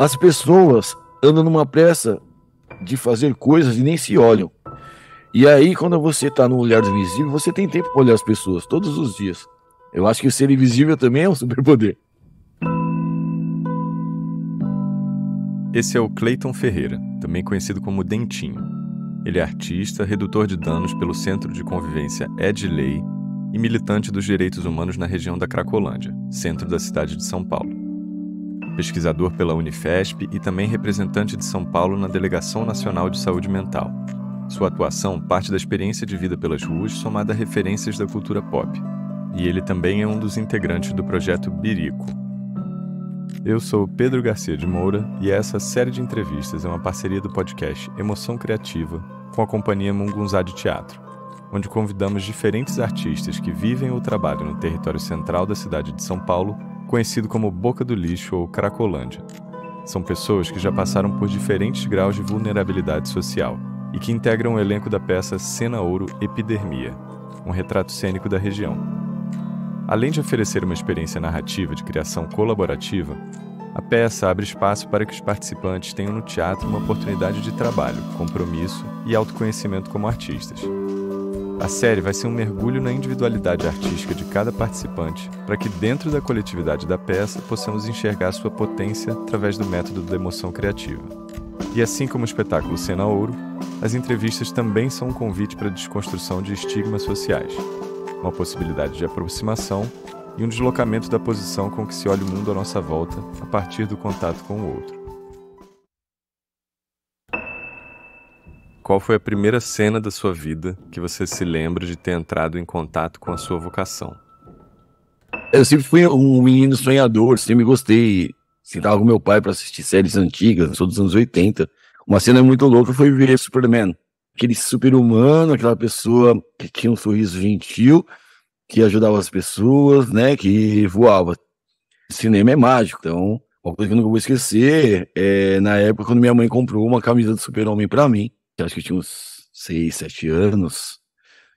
As pessoas andam numa pressa de fazer coisas e nem se olham. E aí, quando você está no olhar do invisível, você tem tempo para olhar as pessoas todos os dias. Eu acho que o ser invisível também é um superpoder. Esse é o Cleiton Ferreira, também conhecido como Dentinho. Ele é artista, redutor de danos pelo Centro de Convivência Edley e militante dos direitos humanos na região da Cracolândia, centro da cidade de São Paulo pesquisador pela Unifesp e também representante de São Paulo na Delegação Nacional de Saúde Mental. Sua atuação parte da experiência de vida pelas ruas somada a referências da cultura pop. E ele também é um dos integrantes do projeto Birico. Eu sou Pedro Garcia de Moura e essa série de entrevistas é uma parceria do podcast Emoção Criativa com a companhia Mungunzá de Teatro, onde convidamos diferentes artistas que vivem ou trabalham no território central da cidade de São Paulo conhecido como Boca do Lixo ou Cracolândia. São pessoas que já passaram por diferentes graus de vulnerabilidade social e que integram o elenco da peça Cena Ouro Epidermia, um retrato cênico da região. Além de oferecer uma experiência narrativa de criação colaborativa, a peça abre espaço para que os participantes tenham no teatro uma oportunidade de trabalho, compromisso e autoconhecimento como artistas. A série vai ser um mergulho na individualidade artística de cada participante, para que dentro da coletividade da peça possamos enxergar sua potência através do método da emoção criativa. E assim como o espetáculo Cena Ouro, as entrevistas também são um convite para a desconstrução de estigmas sociais, uma possibilidade de aproximação e um deslocamento da posição com que se olha o mundo à nossa volta a partir do contato com o outro. Qual foi a primeira cena da sua vida que você se lembra de ter entrado em contato com a sua vocação? Eu sempre fui um menino sonhador, sempre gostei. Sentava com meu pai para assistir séries antigas, sou dos anos 80. Uma cena muito louca foi ver Superman. Aquele super-humano, aquela pessoa que tinha um sorriso gentil, que ajudava as pessoas, né, que voava. Cinema é mágico, então uma coisa que eu nunca vou esquecer é na época quando minha mãe comprou uma camisa de Super-Homem para mim eu acho que eu tinha uns 6, 7 anos.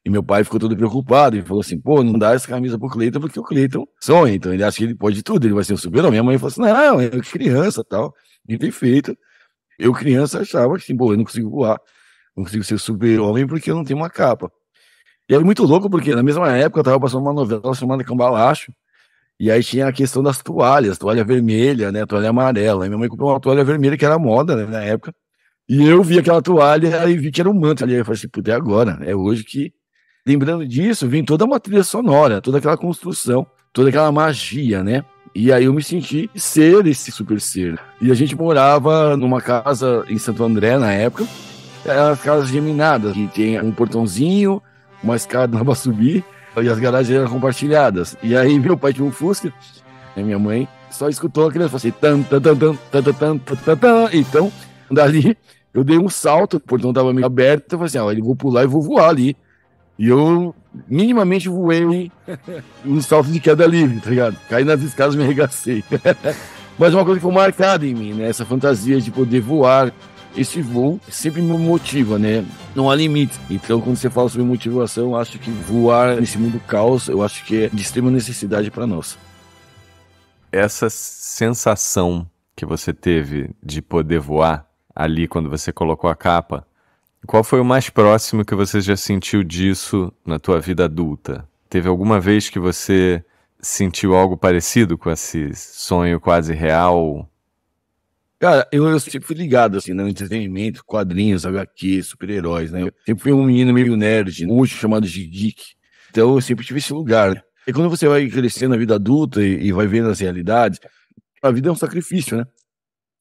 E meu pai ficou todo preocupado e falou assim: pô, não dá essa camisa pro Cleiton, porque o Cleiton sonha, então ele acha que ele pode tudo, ele vai ser um super-homem. Minha mãe falou assim: não, eu criança tal, e tem feito. Eu, criança, achava assim: pô, eu não consigo voar, não consigo ser super-homem porque eu não tenho uma capa. E é muito louco, porque na mesma época eu tava passando uma novela chamada Cambalacho, e aí tinha a questão das toalhas, toalha vermelha, né, toalha amarela. E minha mãe comprou uma toalha vermelha que era moda né, na época. E eu vi aquela toalha e vi que era um manto ali. Eu falei assim, puder é agora, é hoje que. Lembrando disso, vem toda uma trilha sonora, toda aquela construção, toda aquela magia, né? E aí eu me senti ser esse super ser. E a gente morava numa casa em Santo André na época, é, as casas geminadas, que tinha um portãozinho, uma escada para subir, e as garagens eram compartilhadas. E aí meu pai tinha um Fusca, e minha mãe só escutou a criança, falou assim, tan, tan, tan, tan, tan, tan, tan, tan, tan. então Dali, eu dei um salto, o portão tava meio aberto, eu falei assim, ó, ah, ele vou pular e vou voar ali. E eu minimamente voei um salto de queda livre, tá ligado? Caí nas escadas e me arregacei. Mas uma coisa que foi marcada em mim, né? Essa fantasia de poder voar. Esse voo sempre me motiva, né? Não há limite. Então, quando você fala sobre motivação, acho que voar nesse mundo caos, eu acho que é de extrema necessidade para nós. Essa sensação que você teve de poder voar ali quando você colocou a capa. Qual foi o mais próximo que você já sentiu disso na tua vida adulta? Teve alguma vez que você sentiu algo parecido com esse sonho quase real? Cara, eu, eu sempre fui ligado, assim, né, no né? entretenimento, quadrinhos, HQ, super-heróis, né? Eu sempre fui um menino meio nerd, um chamado de geek. Então eu sempre tive esse lugar, né? E quando você vai crescendo na vida adulta e, e vai vendo as realidades, a vida é um sacrifício, né?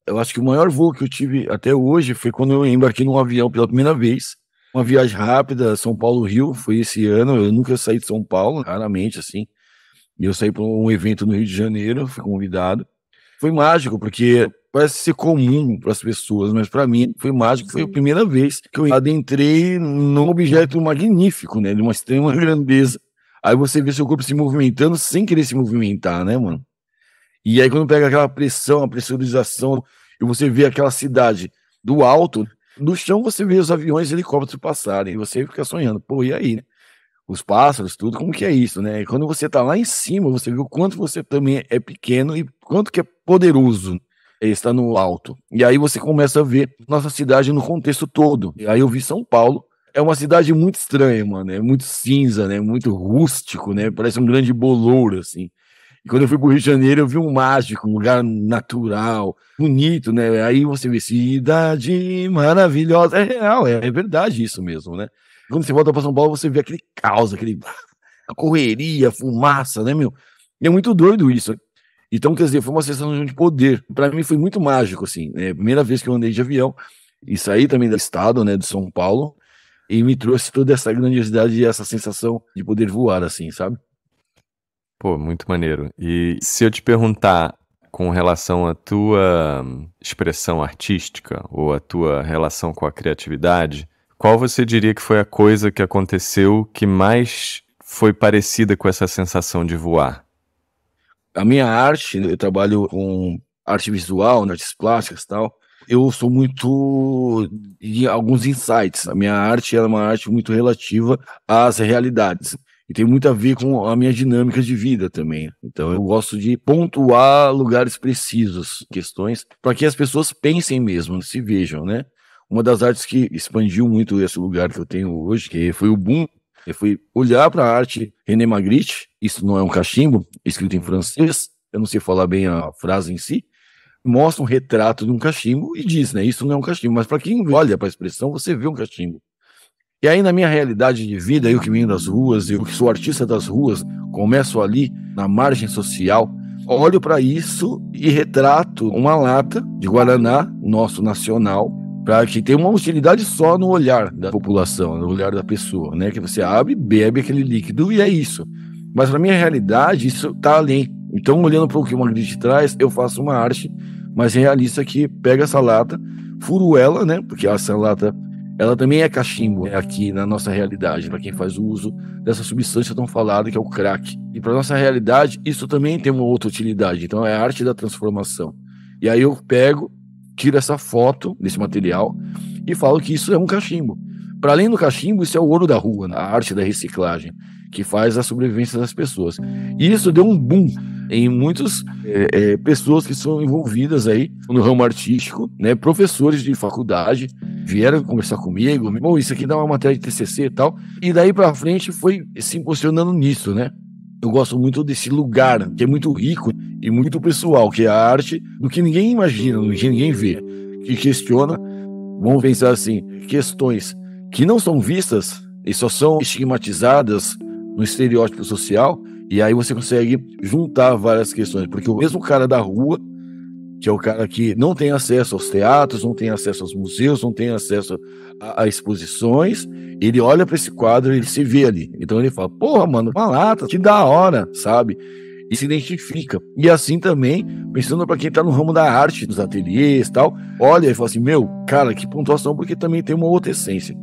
eu acho que o maior voo que eu tive até hoje foi quando eu embarquei num avião pela primeira vez. Uma viagem rápida, São Paulo-Rio, foi esse ano. Eu nunca saí de São Paulo, raramente, assim. E eu saí para um evento no Rio de Janeiro, fui convidado. Foi mágico, porque parece ser comum para as pessoas, mas para mim foi mágico. Foi a primeira vez que eu adentrei num objeto magnífico, né? De uma extrema grandeza. Aí você vê seu corpo se movimentando sem querer se movimentar, né, mano? E aí, quando pega aquela pressão, a pressurização, e você vê aquela cidade do alto, no chão você vê os aviões e helicópteros passarem, e você fica sonhando, pô, e aí, né? Os pássaros, tudo, como que é isso, né? E quando você tá lá em cima, você vê o quanto você também é pequeno e quanto que é poderoso está no alto. E aí você começa a ver nossa cidade no contexto todo. E aí eu vi São Paulo, é uma cidade muito estranha, mano, é muito cinza, né? Muito rústico, né? Parece um grande bolouro, assim. E quando eu fui para o Rio de Janeiro, eu vi um mágico, um lugar natural, bonito, né? Aí você vê cidade maravilhosa. É real, é, é verdade isso mesmo, né? Quando você volta para São Paulo, você vê aquele caos, aquele a correria, a fumaça, né, meu? E é muito doido isso. Então, quer dizer, foi uma sensação de poder. Para mim foi muito mágico, assim. É né? a primeira vez que eu andei de avião e saí também do estado, né, de São Paulo, e me trouxe toda essa grandiosidade e essa sensação de poder voar, assim, sabe? Pô, muito maneiro. E se eu te perguntar com relação à tua expressão artística ou à tua relação com a criatividade, qual você diria que foi a coisa que aconteceu que mais foi parecida com essa sensação de voar? A minha arte, eu trabalho com arte visual, né, artes plásticas e tal. Eu sou muito de alguns insights. A minha arte é uma arte muito relativa às realidades e tem muito a ver com a minha dinâmica de vida também. Então eu gosto de pontuar lugares precisos, questões, para que as pessoas pensem mesmo, se vejam, né? Uma das artes que expandiu muito esse lugar que eu tenho hoje, que foi o boom, eu é fui olhar para a arte René Magritte, isso não é um cachimbo, é escrito em francês, eu não sei falar bem a frase em si, mostra um retrato de um cachimbo e diz, né, isso não é um cachimbo, mas para quem olha para a expressão, você vê um cachimbo. E aí, na minha realidade de vida, eu que venho das ruas, eu que sou artista das ruas, começo ali na margem social, olho para isso e retrato uma lata de Guaraná, nosso nacional, para que tenha uma utilidade só no olhar da população, no olhar da pessoa, né? Que você abre, bebe aquele líquido e é isso. Mas na minha realidade, isso está além. Então, olhando para o que o Magritte traz, eu faço uma arte mais realista que pega essa lata, furo ela, né? Porque essa lata ela também é cachimbo é aqui na nossa realidade, para quem faz uso dessa substância tão falada que é o crack. E para nossa realidade, isso também tem uma outra utilidade. Então é a arte da transformação. E aí eu pego, tiro essa foto desse material e falo que isso é um cachimbo. Para além do cachimbo, isso é o ouro da rua, a arte da reciclagem, que faz a sobrevivência das pessoas. E isso deu um boom em muitas é, é, pessoas que são envolvidas aí no ramo artístico, né? Professores de faculdade vieram conversar comigo, bom, isso aqui dá uma matéria de TCC e tal. E daí para frente foi se impulsionando nisso, né? Eu gosto muito desse lugar, que é muito rico e muito pessoal, que é a arte do que ninguém imagina, do que ninguém vê, que questiona, vamos pensar assim, questões que não são vistas e só são estigmatizadas no estereótipo social, e aí você consegue juntar várias questões, porque o mesmo cara da rua, que é o cara que não tem acesso aos teatros, não tem acesso aos museus, não tem acesso a, a exposições, ele olha para esse quadro, e ele se vê ali. Então ele fala: "Porra, mano, uma lata, que da hora", sabe? E se identifica. E assim também, pensando para quem está no ramo da arte, nos ateliês, tal, olha e fala assim: "Meu, cara, que pontuação, porque também tem uma outra essência".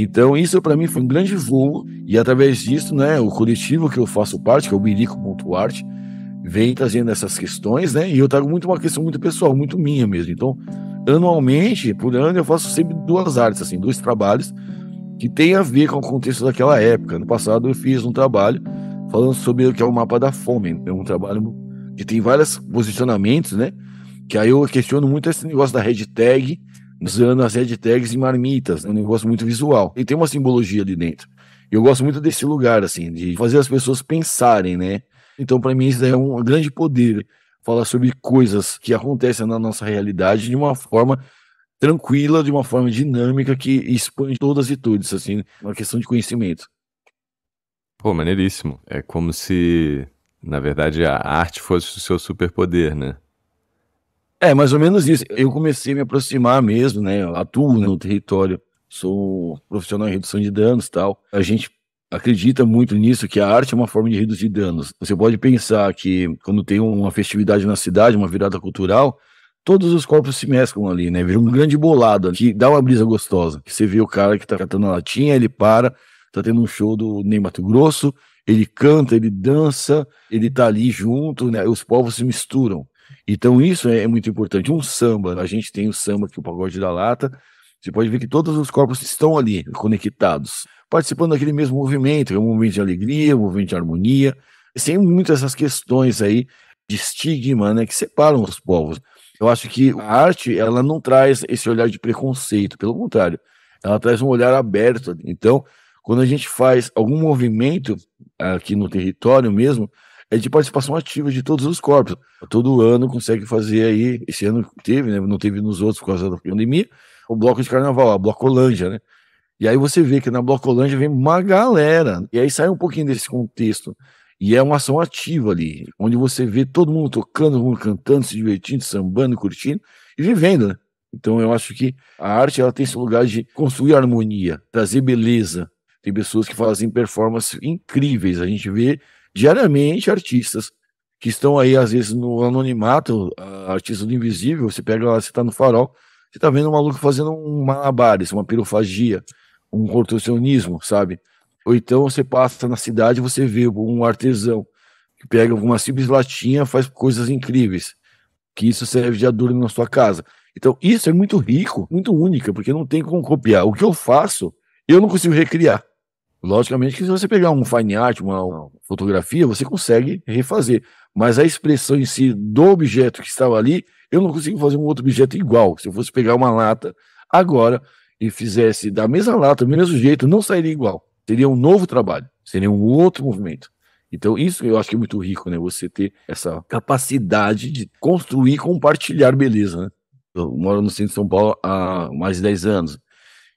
Então, isso para mim foi um grande voo, e através disso, né, o coletivo que eu faço parte, que é o Birico.art, vem trazendo essas questões, né, e eu trago muito uma questão muito pessoal, muito minha mesmo. Então, anualmente, por ano, eu faço sempre duas artes, assim, dois trabalhos que tem a ver com o contexto daquela época. No passado, eu fiz um trabalho falando sobre o que é o mapa da fome, é um trabalho que tem vários posicionamentos, né, que aí eu questiono muito esse negócio da hashtag, usando as tags e marmitas, um negócio muito visual. E tem uma simbologia ali dentro. Eu gosto muito desse lugar, assim, de fazer as pessoas pensarem, né? Então, para mim, isso é um grande poder falar sobre coisas que acontecem na nossa realidade de uma forma tranquila, de uma forma dinâmica que expõe todas e todos assim, uma questão de conhecimento. Pô, maneiríssimo. É como se, na verdade, a arte fosse o seu superpoder, né? É, mais ou menos isso. Eu comecei a me aproximar mesmo, né? Eu atuo no território, sou profissional em redução de danos e tal. A gente acredita muito nisso, que a arte é uma forma de reduzir danos. Você pode pensar que quando tem uma festividade na cidade, uma virada cultural, todos os corpos se mesclam ali, né? Vira um grande bolado, que dá uma brisa gostosa. Você vê o cara que tá catando a latinha, ele para, tá tendo um show do Ney Mato Grosso, ele canta, ele dança, ele tá ali junto, né? Os povos se misturam. Então isso é, é muito importante. Um samba, a gente tem o samba que é o pagode da lata. Você pode ver que todos os corpos estão ali conectados, participando daquele mesmo movimento, que é um movimento de alegria, um movimento de harmonia, sem muitas essas questões aí de estigma, né, que separam os povos. Eu acho que a arte, ela não traz esse olhar de preconceito, pelo contrário, ela traz um olhar aberto. Então, quando a gente faz algum movimento aqui no território mesmo, é de participação ativa de todos os corpos. Todo ano consegue fazer aí, esse ano teve, né? não teve nos outros por causa da pandemia, o bloco de carnaval, a Blocolândia, né? E aí você vê que na Blocolândia vem uma galera, e aí sai um pouquinho desse contexto. E é uma ação ativa ali, onde você vê todo mundo tocando, todo mundo cantando, se divertindo, sambando, curtindo e vivendo, né? Então eu acho que a arte ela tem esse lugar de construir harmonia, trazer beleza. Tem pessoas que fazem performances incríveis. A gente vê diariamente artistas que estão aí, às vezes, no anonimato, ah, artista do invisível, você pega lá, você tá no farol, você tá vendo um maluco fazendo um malabares, uma pirofagia, um contorcionismo, sabe? Ou então você passa na cidade você vê um artesão que pega uma simples latinha faz coisas incríveis, que isso serve de adorno na sua casa. Então, isso é muito rico, muito única, porque não tem como copiar. O que eu faço, eu não consigo recriar. Logicamente que se você pegar um fine art, uma fotografia, você consegue refazer. Mas a expressão em si do objeto que estava ali, eu não consigo fazer um outro objeto igual. Se eu fosse pegar uma lata agora e fizesse da mesma lata, do mesmo jeito, não sairia igual. Seria um novo trabalho, seria um outro movimento. Então, isso eu acho que é muito rico, né? Você ter essa capacidade de construir e compartilhar beleza, né? Eu moro no centro de São Paulo há mais de 10 anos.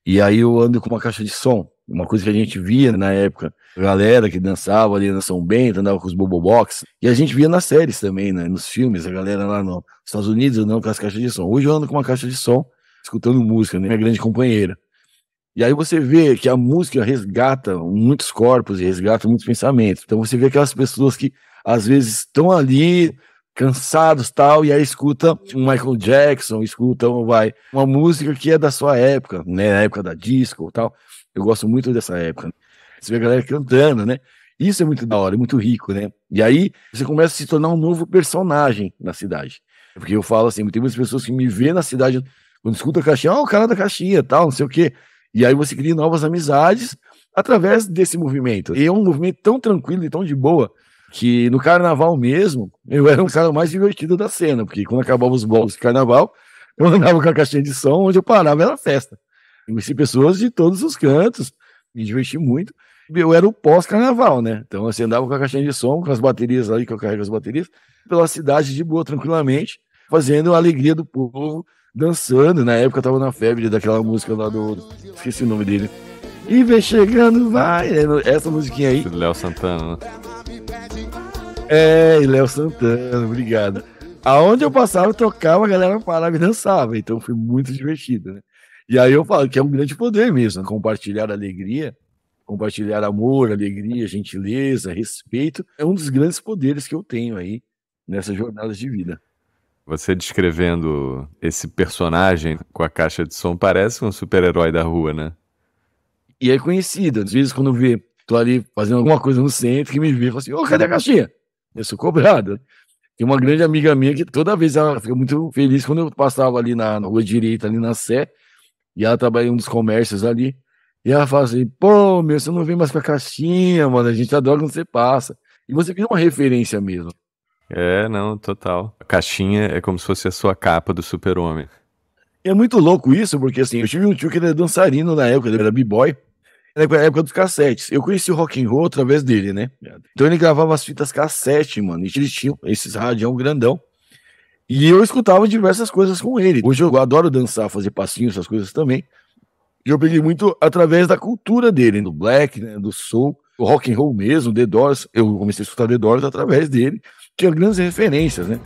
E aí eu ando com uma caixa de som. Uma coisa que a gente via na época, galera que dançava ali na São Bento, andava com os bobo box, e a gente via nas séries também, né? nos filmes, a galera lá nos Estados Unidos andando com as caixas de som. Hoje eu ando com uma caixa de som, escutando música, né? minha grande companheira. E aí você vê que a música resgata muitos corpos e resgata muitos pensamentos. Então você vê aquelas pessoas que às vezes estão ali cansados tal e aí escuta um Michael Jackson, escuta vai uma música que é da sua época, né, na época da disco tal. Eu gosto muito dessa época. Né? Você vê a galera cantando, né? Isso é muito da hora, é muito rico, né? E aí você começa a se tornar um novo personagem na cidade. Porque eu falo assim, tem muitas pessoas que me vê na cidade, quando escuta a caixinha, ó, oh, ah, o cara da caixinha, tal, não sei o quê. E aí você cria novas amizades através desse movimento. E é um movimento tão tranquilo e tão de boa que no carnaval mesmo, eu era um cara mais divertido da cena, porque quando acabava os bolos de carnaval, eu andava com a caixinha de som, onde eu parava era festa. Conheci pessoas de todos os cantos, me diverti muito. Eu era o pós-carnaval, né? Então, assim, andava com a caixinha de som, com as baterias ali, que eu carrego as baterias, pela cidade de boa, tranquilamente, fazendo a alegria do povo, dançando. Na época eu tava na febre daquela música lá do. Esqueci o nome dele. E vem chegando, vai. Né? Essa musiquinha aí. Léo Santana, né? É, Léo Santana, obrigado. Aonde eu passava, eu tocava, a galera parava e dançava. Então foi muito divertido, né? E aí eu falo que é um grande poder mesmo, né? compartilhar alegria, compartilhar amor, alegria, gentileza, respeito. É um dos grandes poderes que eu tenho aí nessas jornadas de vida. Você descrevendo esse personagem com a caixa de som parece um super-herói da rua, né? E é conhecido. Às vezes, quando vê, tô ali fazendo alguma coisa no centro, que me vê e fala assim: Ô, oh, cadê a caixinha? Eu sou cobrado. Tem uma grande amiga minha que toda vez ela fica muito feliz quando eu passava ali na, na rua direita, ali na Sé, e ela trabalha em um dos comércios ali. E ela fala assim: pô, meu, você não vem mais pra caixinha, mano. A gente adora quando você passa. E você vira uma referência mesmo. É, não, total. A caixinha é como se fosse a sua capa do super-homem. É muito louco isso, porque assim, eu tive um tio que era dançarino na época, ele era b-boy. Na época dos cassetes. Eu conheci o rock and roll através dele, né? Então ele gravava as fitas cassete, mano. E eles tinham esses radião grandão. E eu escutava diversas coisas com ele. Hoje eu adoro dançar, fazer passinhos, essas coisas também. E eu peguei muito através da cultura dele, do black, né, do soul, do rock and roll mesmo, The Doors. Eu comecei a escutar The Doors através dele. Tinha é grandes referências, né?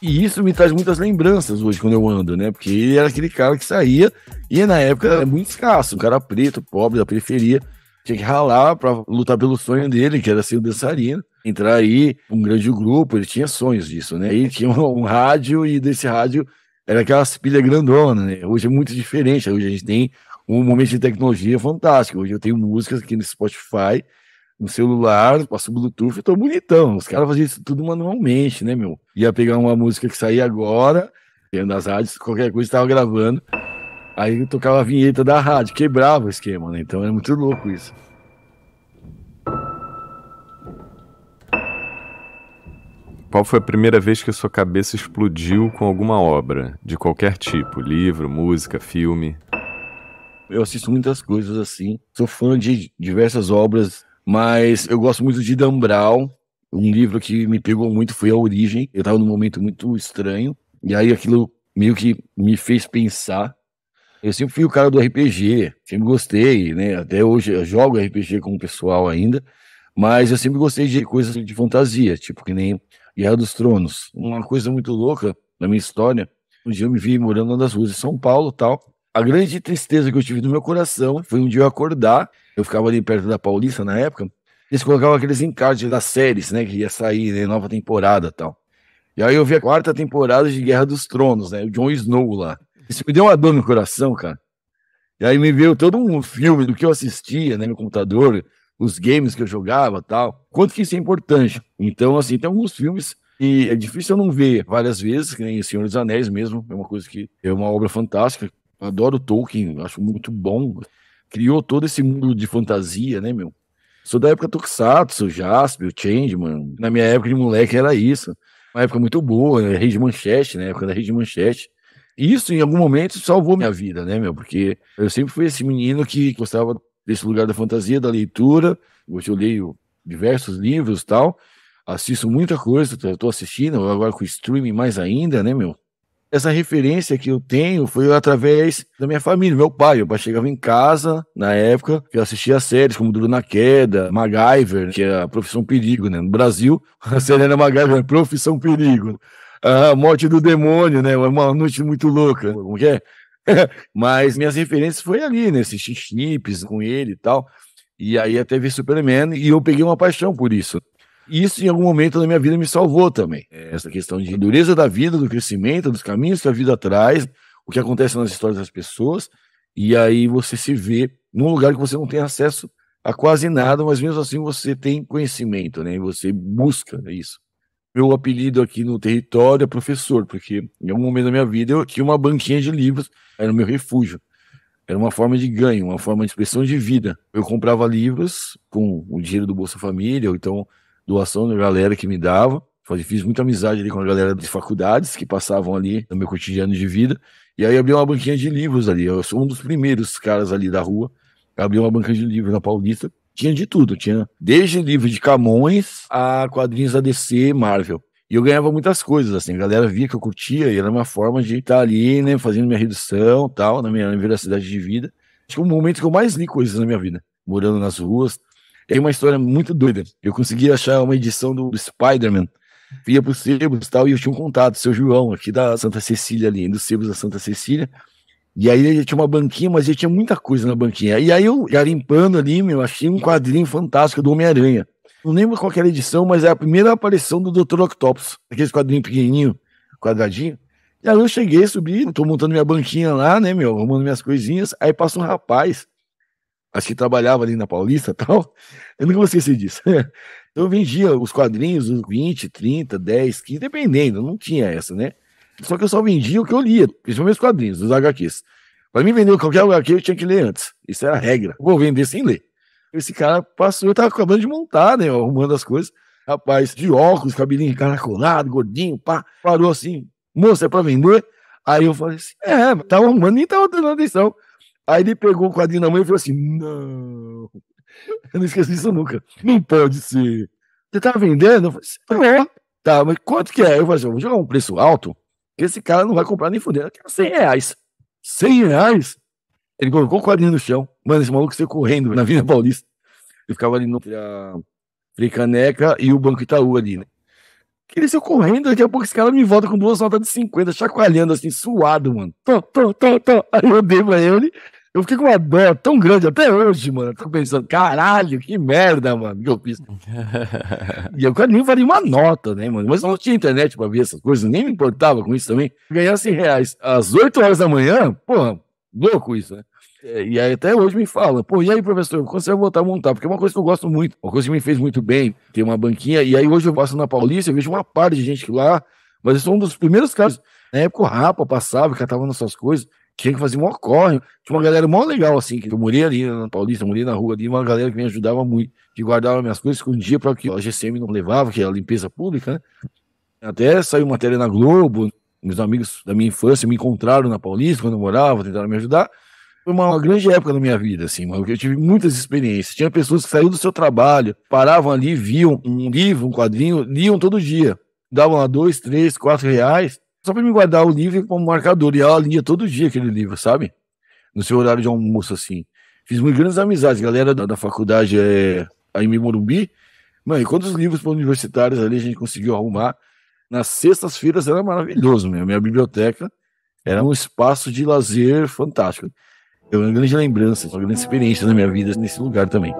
E isso me traz muitas lembranças hoje quando eu ando, né? Porque ele era aquele cara que saía e na época era muito escasso, um cara preto, pobre da periferia, tinha que ralar para lutar pelo sonho dele, que era ser o dançarino entrar aí um grande grupo, ele tinha sonhos disso, né? Ele tinha um, um rádio e desse rádio era aquelas pilhas grandona, né? Hoje é muito diferente, hoje a gente tem um momento de tecnologia fantástico. Hoje eu tenho músicas aqui no Spotify, no celular, passo Bluetooth, eu tô bonitão. Os caras faziam isso tudo manualmente, né, meu? Ia pegar uma música que saía agora, dentro das rádios, qualquer coisa estava gravando. Aí eu tocava a vinheta da rádio, quebrava o esquema, né? Então era é muito louco isso. Qual foi a primeira vez que a sua cabeça explodiu com alguma obra, de qualquer tipo, livro, música, filme? Eu assisto muitas coisas assim. Sou fã de diversas obras, mas eu gosto muito de Dan Brown. Um livro que me pegou muito foi A Origem. Eu estava num momento muito estranho, e aí aquilo meio que me fez pensar. Eu sempre fui o cara do RPG, sempre gostei, né? Até hoje eu jogo RPG com o pessoal ainda, mas eu sempre gostei de coisas de fantasia, tipo que nem Guerra dos Tronos. Uma coisa muito louca na minha história. Um dia eu me vi morando numa das ruas de São Paulo tal. A grande tristeza que eu tive no meu coração foi um dia eu acordar. Eu ficava ali perto da Paulista na época. Eles colocavam aqueles encartes das séries, né? Que ia sair, né, nova temporada tal. E aí eu vi a quarta temporada de Guerra dos Tronos, né? O Jon Snow lá. Isso me deu uma dor no coração, cara. E aí me veio todo um filme do que eu assistia, né? No computador, os games que eu jogava tal. Quanto que isso é importante. Então, assim, tem alguns filmes que é difícil eu não ver várias vezes, que nem Senhor dos Anéis mesmo, é uma coisa que é uma obra fantástica. Adoro Tolkien, acho muito bom. Criou todo esse mundo de fantasia, né, meu? Sou da época Tokusatsu, Jasper, Changeman. Na minha época de moleque era isso. Uma época muito boa, né? Rede Manchete, né? Época da Rede Manchete. Isso, em algum momento, salvou minha vida, né, meu? Porque eu sempre fui esse menino que gostava desse lugar da fantasia, da leitura. Hoje eu leio diversos livros tal, assisto muita coisa, estou assistindo, agora com streaming mais ainda, né, meu? Essa referência que eu tenho foi através da minha família, meu pai. Meu pai chegava em casa, na época, que eu assistia séries como Duro na Queda, MacGyver, que é a Profissão Perigo, né? No Brasil, a série era MacGyver, Profissão Perigo. A ah, Morte do Demônio, né? Uma noite muito louca. Como que é? Mas minhas referências foi ali, nesses né? Assistir chips com ele e tal. E aí até vi Superman e eu peguei uma paixão por isso. Isso em algum momento da minha vida me salvou também. É. Essa questão de dureza da vida, do crescimento, dos caminhos que a vida traz, o que acontece nas histórias das pessoas. E aí você se vê num lugar que você não tem acesso a quase nada, mas mesmo assim você tem conhecimento, né? E você busca isso meu apelido aqui no território é professor, porque em algum momento da minha vida eu tinha uma banquinha de livros, era o meu refúgio. Era uma forma de ganho, uma forma de expressão de vida. Eu comprava livros com o dinheiro do Bolsa Família, ou então doação da galera que me dava. Fiz muita amizade ali com a galera de faculdades que passavam ali no meu cotidiano de vida. E aí abri uma banquinha de livros ali. Eu sou um dos primeiros caras ali da rua. Abri uma banca de livros na Paulista tinha de tudo, tinha desde livro de Camões a quadrinhos ADC DC Marvel. E eu ganhava muitas coisas, assim, a galera via que eu curtia e era uma forma de estar tá ali, né, fazendo minha redução tal, na minha universidade de vida. Acho que é o momento que eu mais li coisas na minha vida, morando nas ruas. Tem uma história muito doida. Eu consegui achar uma edição do Spider-Man via para os sebos e tal, e eu tinha um contato, seu João, aqui da Santa Cecília ali, do sebos da Santa Cecília. E aí ele tinha uma banquinha, mas ele tinha muita coisa na banquinha. E aí eu, garimpando ali, meu, achei um quadrinho fantástico do Homem-Aranha. Não lembro qual era a edição, mas é a primeira aparição do Dr. Octopus, aquele quadrinho pequenininho, quadradinho. E aí eu cheguei, subi, tô montando minha banquinha lá, né, meu, arrumando minhas coisinhas. Aí passa um rapaz, acho que trabalhava ali na Paulista e tal. Eu nunca vou esquecer disso. Então, eu vendia os quadrinhos, os 20, 30, 10, 15, dependendo, não tinha essa, né? Só que eu só vendia o que eu lia, principalmente os quadrinhos, os HQs. Para mim vender qualquer HQ, eu tinha que ler antes. Isso era a regra. Vou vender sem ler. Esse cara passou, eu tava acabando de montar, né? Arrumando as coisas. Rapaz, de óculos, cabelinho encaracolado, gordinho, pá. Parou assim, moça, é pra vender? Aí eu falei assim, é, tava arrumando, nem tava dando atenção. Aí ele pegou o quadrinho na mão e falou assim, não. Eu não esqueci isso nunca. Não pode ser. Você tá vendendo? Eu falei assim, é. Tá, mas quanto que é? Eu falei assim, vou jogar um preço alto esse cara não vai comprar nem fudendo. Eu quero 100 reais. 100 reais? Ele colocou o quadrinho no chão. Mano, esse maluco saiu correndo na Vila Paulista. Ele ficava ali no a Fricaneca e o Banco Itaú ali, né? Ele saiu correndo, daqui a pouco esse cara me volta com duas notas de 50, chacoalhando assim, suado, mano. Tô, tô, tô, tô. Aí eu dei pra ele, eu fiquei com uma dó tão grande até hoje, mano. Eu tô pensando, caralho, que merda, mano, que eu fiz. e eu quase nem faria uma nota, né, mano? Mas eu não tinha internet pra ver essas coisas, nem me importava com isso também. Ganhar 100 reais às 8 horas da manhã, porra, louco isso, né? E aí até hoje me fala, pô, e aí, professor, quando você vai voltar a montar? Porque é uma coisa que eu gosto muito, uma coisa que me fez muito bem, tem uma banquinha, e aí hoje eu passo na Paulista, eu vejo uma par de gente lá, mas eu sou um dos primeiros caras. Na época o Rapa passava, catava nessas coisas tinha que fazer um ocorre. Tinha uma galera mó legal, assim, que eu morei ali né, na Paulista, morei na rua ali, uma galera que me ajudava muito, que guardava minhas coisas, escondia para que a GCM não levava, que é a limpeza pública, né? Até saiu matéria na Globo, meus amigos da minha infância me encontraram na Paulista quando eu morava, tentaram me ajudar. Foi uma, grande época da minha vida, assim, mano, eu tive muitas experiências. Tinha pessoas que saíram do seu trabalho, paravam ali, viam um livro, um quadrinho, liam todo dia. Davam lá dois, três, quatro reais só para me guardar o livro como marcador. E ela lia todo dia aquele livro, sabe? No seu horário de almoço, assim. Fiz muitas grandes amizades. Galera da, da faculdade é, aí em Morumbi. Mãe, quantos livros para universitários ali a gente conseguiu arrumar? Nas sextas-feiras era maravilhoso, meu. Minha biblioteca era um espaço de lazer fantástico. É uma grande lembrança, uma grande experiência na minha vida nesse lugar também.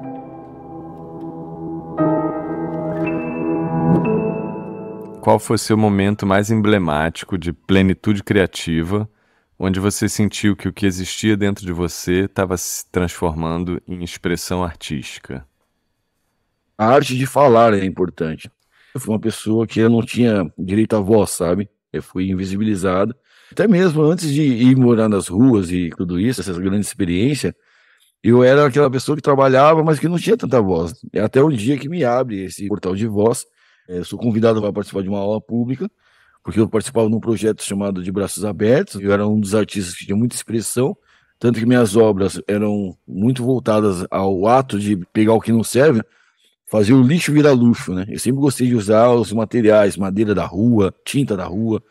qual foi seu momento mais emblemático de plenitude criativa, onde você sentiu que o que existia dentro de você estava se transformando em expressão artística? A arte de falar é importante. Eu fui uma pessoa que não tinha direito à voz, sabe? Eu fui invisibilizado. Até mesmo antes de ir morar nas ruas e tudo isso, essa grande experiência, eu era aquela pessoa que trabalhava, mas que não tinha tanta voz. É até o dia que me abre esse portal de voz é, sou convidado para participar de uma aula pública, porque eu participava de um projeto chamado De Braços Abertos. Eu era um dos artistas que tinha muita expressão, tanto que minhas obras eram muito voltadas ao ato de pegar o que não serve, fazer o lixo virar luxo, né? Eu sempre gostei de usar os materiais, madeira da rua, tinta da rua,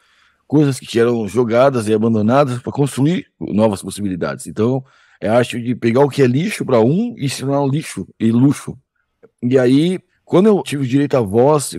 coisas que eram jogadas e abandonadas para construir novas possibilidades. Então, é a arte de pegar o que é lixo para um e se tornar um lixo e luxo. E aí quando eu tive direito à voz,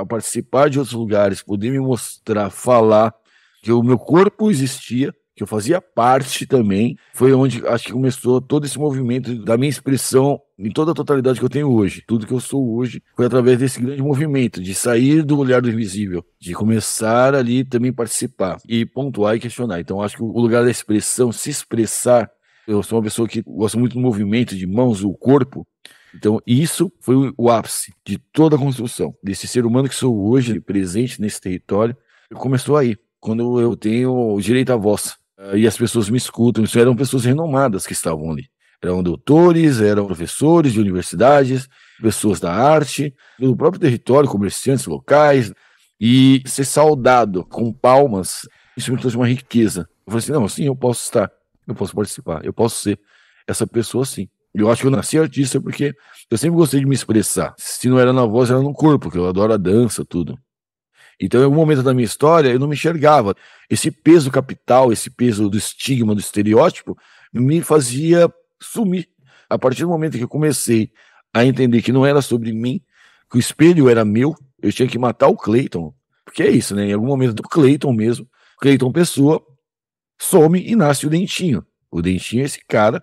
a participar de outros lugares, poder me mostrar, falar que o meu corpo existia, que eu fazia parte também, foi onde acho que começou todo esse movimento da minha expressão em toda a totalidade que eu tenho hoje. Tudo que eu sou hoje foi através desse grande movimento de sair do olhar do invisível, de começar ali também participar e pontuar e questionar. Então acho que o lugar da expressão, se expressar, eu sou uma pessoa que gosta muito do movimento de mãos, o corpo, então, isso foi o ápice de toda a construção desse ser humano que sou hoje, presente nesse território. Começou aí, quando eu tenho direito à voz ah, e as pessoas me escutam. Isso eram pessoas renomadas que estavam ali. Eram doutores, eram professores de universidades, pessoas da arte, do próprio território, comerciantes locais. E ser saudado com palmas, isso me trouxe uma riqueza. Eu falei assim: não, assim eu posso estar, eu posso participar, eu posso ser essa pessoa sim. Eu acho que eu nasci artista porque eu sempre gostei de me expressar. Se não era na voz, era no corpo, porque eu adoro a dança, tudo. Então, em algum momento da minha história, eu não me enxergava. Esse peso capital, esse peso do estigma, do estereótipo, me fazia sumir. A partir do momento que eu comecei a entender que não era sobre mim, que o espelho era meu, eu tinha que matar o Clayton. Porque é isso, né? Em algum momento, do Clayton mesmo, Clayton Pessoa, some e nasce o Dentinho. O Dentinho é esse cara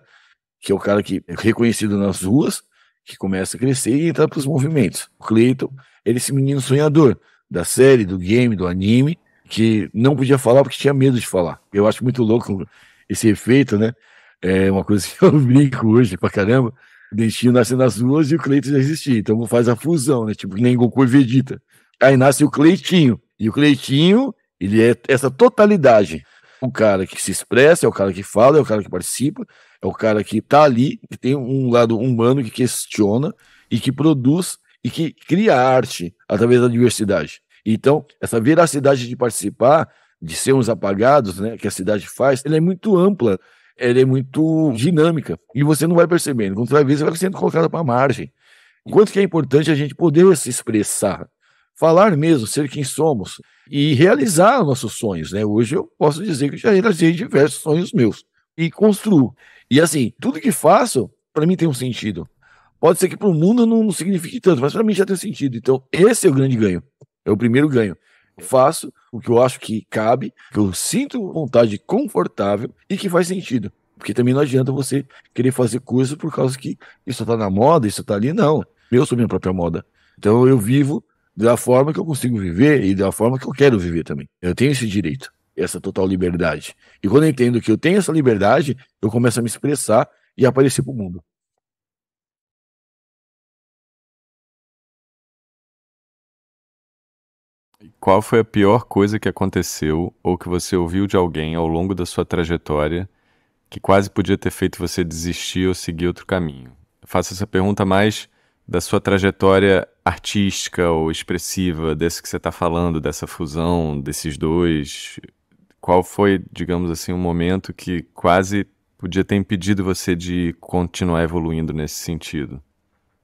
que é o cara que é reconhecido nas ruas, que começa a crescer e entrar para os movimentos. O Clayton é esse menino sonhador da série, do game, do anime, que não podia falar porque tinha medo de falar. Eu acho muito louco esse efeito, né? É uma coisa que eu brinco hoje pra caramba. O Dentinho nasce nas ruas e o Cleiton já existia. Então faz a fusão, né? Tipo, que nem Goku e Vegeta. Aí nasce o Cleitinho. E o Cleitinho, ele é essa totalidade o cara que se expressa, é o cara que fala, é o cara que participa, é o cara que tá ali, que tem um lado humano que questiona e que produz e que cria arte através da diversidade. Então, essa veracidade de participar, de sermos apagados, né, que a cidade faz, ela é muito ampla, ela é muito dinâmica e você não vai percebendo. Quando você vai ver, você vai sendo colocado para a margem. Quanto que é importante a gente poder se expressar, falar mesmo, ser quem somos e realizar nossos sonhos, né? Hoje eu posso dizer que já realizei diversos sonhos meus e construo. E assim, tudo que faço, para mim tem um sentido. Pode ser que para o mundo não, não signifique tanto, mas para mim já tem sentido. Então, esse é o grande ganho. É o primeiro ganho. Eu faço o que eu acho que cabe, que eu sinto vontade confortável e que faz sentido. Porque também não adianta você querer fazer coisas por causa que isso está na moda, isso está ali. Não. Eu sou minha própria moda. Então eu vivo da forma que eu consigo viver e da forma que eu quero viver também. Eu tenho esse direito, essa total liberdade. E quando eu entendo que eu tenho essa liberdade, eu começo a me expressar e aparecer para o mundo. Qual foi a pior coisa que aconteceu ou que você ouviu de alguém ao longo da sua trajetória que quase podia ter feito você desistir ou seguir outro caminho? faço essa pergunta mais da sua trajetória artística ou expressiva, desse que você está falando, dessa fusão desses dois? Qual foi, digamos assim, um momento que quase podia ter impedido você de continuar evoluindo nesse sentido?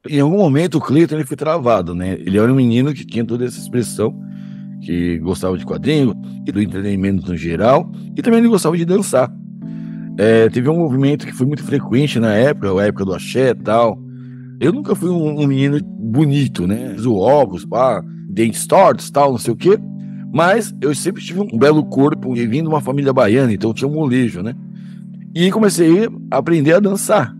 Em algum momento o Cleiton ele foi travado, né? Ele era um menino que tinha toda essa expressão, que gostava de quadrinho e do entretenimento no geral, e também ele gostava de dançar. É, teve um movimento que foi muito frequente na época, a época do axé e tal, eu nunca fui um, um menino bonito, né? O ovos, pá, dentes tortos, tal, não sei o quê. Mas eu sempre tive um belo corpo e vim de uma família baiana, então tinha um molejo, né? E comecei a aprender a dançar.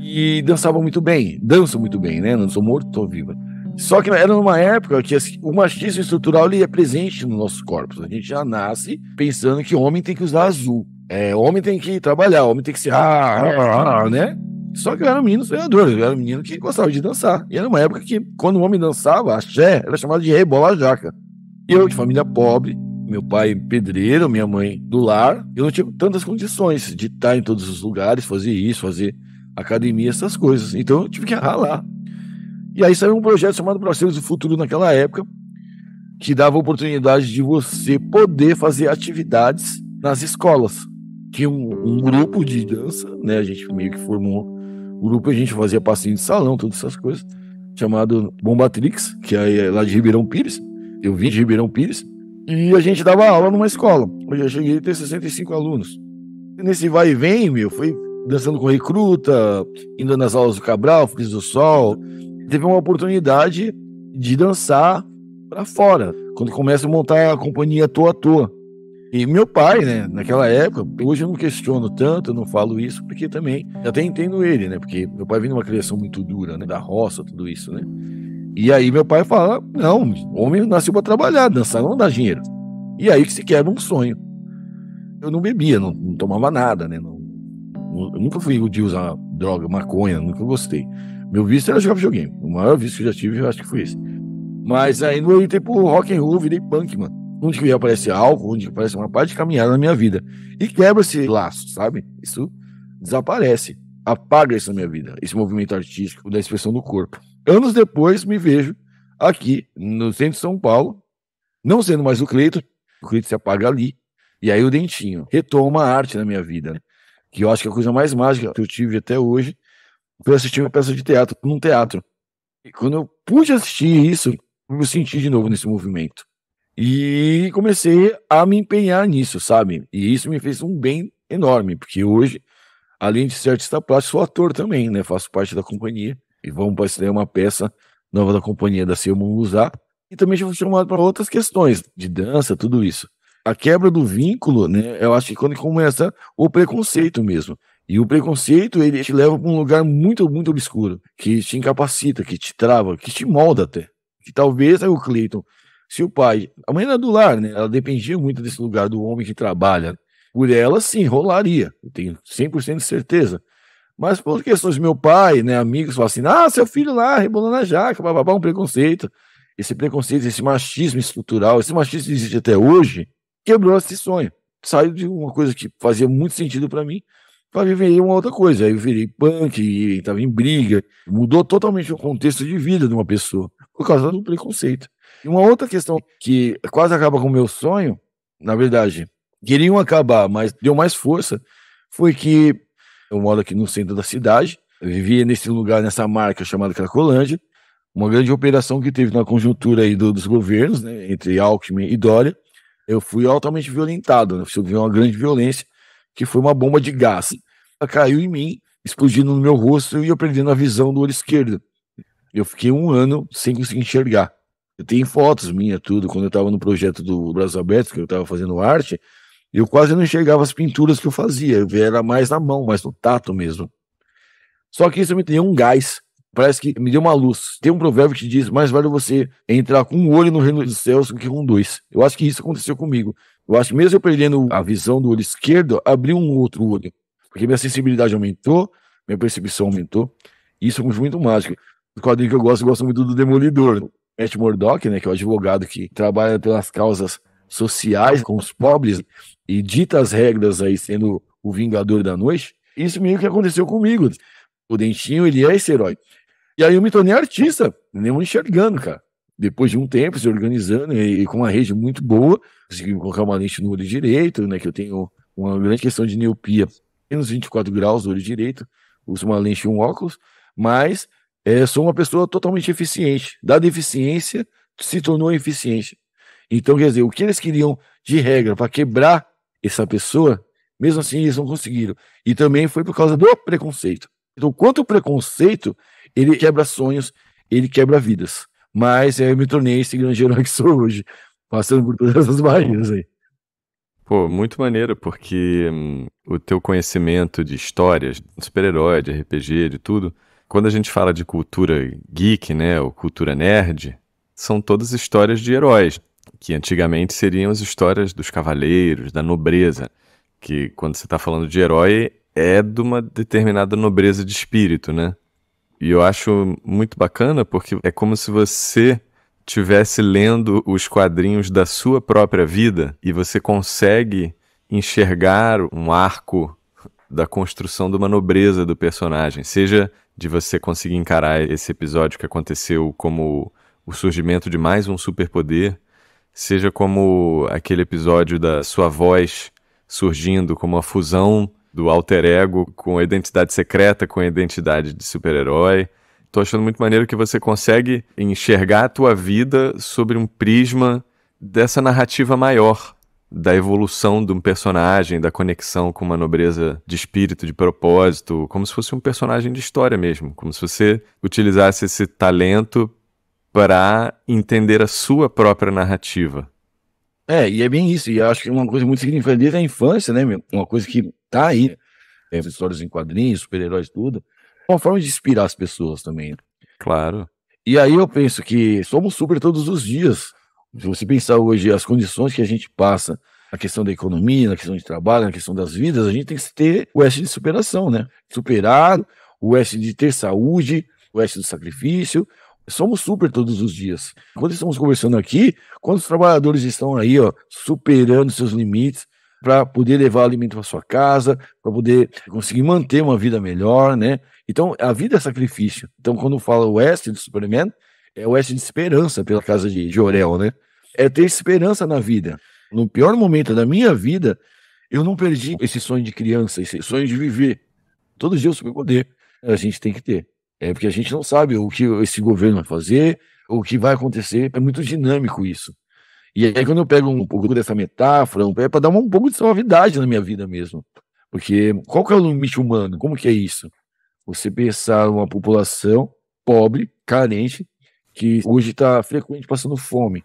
E dançava muito bem, danço muito bem, né? Não sou morto, tô viva. Só que era numa época que o machismo estrutural ele é presente nos nossos corpos. A gente já nasce pensando que homem tem que usar azul. É, homem tem que trabalhar, homem tem que se. Ah, ah, ah, né? Só que eu era um menino sonhador, eu era um menino que gostava de dançar. E era uma época que, quando o homem dançava, axé era chamado de rebola bola jaca. Eu, de família pobre, meu pai pedreiro, minha mãe do lar, eu não tinha tantas condições de estar em todos os lugares, fazer isso, fazer academia, essas coisas. Então eu tive que ralar. E aí saiu um projeto chamado Parceiros do Futuro naquela época, que dava a oportunidade de você poder fazer atividades nas escolas. Tinha um, um grupo de dança, né? A gente meio que formou grupo a gente fazia passeio de salão, todas essas coisas, chamado Bombatrix, que é lá de Ribeirão Pires. Eu vim de Ribeirão Pires. E a gente dava aula numa escola. hoje Eu cheguei a ter 65 alunos. E nesse vai e vem, meu, foi dançando com recruta, indo nas aulas do Cabral, Fiz do Sol. Teve uma oportunidade de dançar para fora, quando começa a montar a companhia à toa à toa. E meu pai, né, naquela época, hoje eu não questiono tanto, eu não falo isso, porque também até entendo ele, né? Porque meu pai vinha de uma criação muito dura, né? Da roça, tudo isso, né? E aí meu pai fala: não, homem nasceu para trabalhar, dançar não dá dinheiro. E aí que se quebra um sonho. Eu não bebia, não, não tomava nada, né? Não, eu nunca fui de usar droga, maconha, nunca gostei. Meu vício era jogar videogame. O maior vício que eu já tive, eu acho que foi esse. Mas aí no meio tempo rock and roll virei punk, mano onde que aparece alvo, onde que aparece uma parte de caminhada na minha vida. E quebra esse laço, sabe? Isso desaparece. Apaga isso na minha vida, esse movimento artístico da expressão do corpo. Anos depois, me vejo aqui no centro de São Paulo, não sendo mais o Cleito, o Cleito se apaga ali, e aí o Dentinho retoma a arte na minha vida, né? que eu acho que é a coisa mais mágica que eu tive até hoje foi assistir uma peça de teatro num teatro. E quando eu pude assistir isso, eu me senti de novo nesse movimento. E comecei a me empenhar nisso, sabe? E isso me fez um bem enorme, porque hoje, além de ser artista plástico, sou ator também, né? Faço parte da companhia e vamos para estrear uma peça nova da companhia da Silmon usar. E também já fui chamado para outras questões de dança, tudo isso. A quebra do vínculo, né? Eu acho que quando começa o preconceito mesmo. E o preconceito, ele te leva para um lugar muito, muito obscuro, que te incapacita, que te trava, que te molda até. Que talvez aí né, o Cleiton se o pai. A mãe era é do lar, né? Ela dependia muito desse lugar do homem que trabalha. Por ela, sim, rolaria. Eu tenho 100% de certeza. Mas por questões do meu pai, né? Amigos falam assim: ah, seu filho lá, rebolando a jaca, bababá, um preconceito. Esse preconceito, esse machismo estrutural, esse machismo existe até hoje, quebrou esse sonho. Saiu de uma coisa que fazia muito sentido para mim para viver uma outra coisa. Aí eu virei punk, e estava em briga, mudou totalmente o contexto de vida de uma pessoa por causa do preconceito. E uma outra questão que quase acaba com o meu sonho, na verdade, queriam acabar, mas deu mais força, foi que eu moro aqui no centro da cidade, eu vivia nesse lugar, nessa marca chamada Cracolândia, uma grande operação que teve na conjuntura aí do, dos governos, né, entre Alckmin e Dória, eu fui altamente violentado, né, sofri uma grande violência, que foi uma bomba de gás. Ela caiu em mim, explodindo no meu rosto e eu perdendo a visão do olho esquerdo. Eu fiquei um ano sem conseguir enxergar. Eu tenho fotos minhas, tudo, quando eu estava no projeto do Brasil Aberto, que eu estava fazendo arte, eu quase não enxergava as pinturas que eu fazia, era mais na mão, mais no tato mesmo. Só que isso me deu um gás, parece que me deu uma luz. Tem um provérbio que diz: mais vale você entrar com um olho no reino dos céus do que com dois. Eu acho que isso aconteceu comigo. Eu acho que mesmo eu perdendo a visão do olho esquerdo, abri um outro olho, porque minha sensibilidade aumentou, minha percepção aumentou. Isso foi muito mágico. O quadrinho que eu gosto, eu gosto muito do Demolidor. Matt Murdock, né, que é o advogado que trabalha pelas causas sociais com os pobres e dita as regras aí sendo o vingador da noite, isso meio que aconteceu comigo. O Dentinho, ele é esse herói. E aí eu me tornei artista, nem enxergando, cara. Depois de um tempo se organizando e, e com uma rede muito boa, consegui colocar uma lente no olho direito, né, que eu tenho uma grande questão de neopia, menos 24 graus no olho direito, uso uma lente e um óculos, mas é, sou uma pessoa totalmente eficiente. Da deficiência se tornou eficiência. Então, quer dizer, o que eles queriam de regra para quebrar essa pessoa, mesmo assim eles não conseguiram. E também foi por causa do preconceito. Então, quanto o preconceito, ele quebra sonhos, ele quebra vidas. Mas é, eu me tornei esse grande herói que sou hoje, passando por todas essas barreiras aí. Pô, muito maneiro, porque hum, o teu conhecimento de histórias, super-herói, de RPG, de tudo, quando a gente fala de cultura geek, né, ou cultura nerd, são todas histórias de heróis, que antigamente seriam as histórias dos cavaleiros, da nobreza, que quando você está falando de herói é de uma determinada nobreza de espírito, né? E eu acho muito bacana porque é como se você tivesse lendo os quadrinhos da sua própria vida e você consegue enxergar um arco da construção de uma nobreza do personagem, seja de você conseguir encarar esse episódio que aconteceu como o surgimento de mais um superpoder, seja como aquele episódio da sua voz surgindo como a fusão do alter ego com a identidade secreta, com a identidade de super-herói. Tô achando muito maneiro que você consegue enxergar a tua vida sobre um prisma dessa narrativa maior, da evolução de um personagem, da conexão com uma nobreza de espírito, de propósito, como se fosse um personagem de história mesmo, como se você utilizasse esse talento para entender a sua própria narrativa. É, e é bem isso, e acho que uma coisa muito significativa desde a infância, né, meu? Uma coisa que tá aí, é, histórias em quadrinhos, super-heróis, tudo, é uma forma de inspirar as pessoas também. Né? Claro. E aí eu penso que somos super todos os dias, se você pensar hoje as condições que a gente passa na questão da economia, na questão de trabalho, na questão das vidas, a gente tem que ter o S de superação, né? Superar, o S de ter saúde, o S do sacrifício. Somos super todos os dias. Quando estamos conversando aqui, quando os trabalhadores estão aí, ó, superando seus limites para poder levar alimento para sua casa, para poder conseguir manter uma vida melhor, né? Então, a vida é sacrifício. Então, quando fala o S do Superman, é o S de esperança pela casa de, de Orel, né? É ter esperança na vida. No pior momento da minha vida, eu não perdi esse sonho de criança, esse sonho de viver. Todo dia o poder. a gente tem que ter. É porque a gente não sabe o que esse governo vai fazer, o que vai acontecer. É muito dinâmico isso. E aí, quando eu pego um pouco dessa metáfora, é para dar um pouco de suavidade na minha vida mesmo. Porque qual que é o limite humano? Como que é isso? Você pensar uma população pobre, carente, que hoje está frequente passando fome.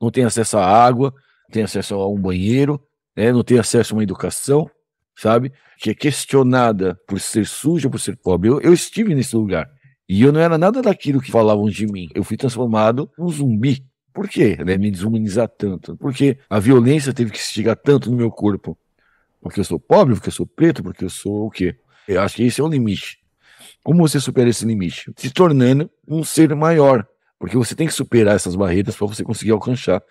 Não tem acesso à água, não tem acesso a um banheiro, né? não tem acesso a uma educação, sabe? Que é questionada por ser suja, por ser pobre. Eu, eu estive nesse lugar e eu não era nada daquilo que falavam de mim. Eu fui transformado num zumbi. Por quê? Né? Me desumanizar tanto. Porque a violência teve que chegar tanto no meu corpo. Porque eu sou pobre, porque eu sou preto, porque eu sou o quê? Eu acho que esse é o limite. Como você supera esse limite? Se tornando um ser maior, porque você tem que superar essas barreiras para você conseguir alcançar.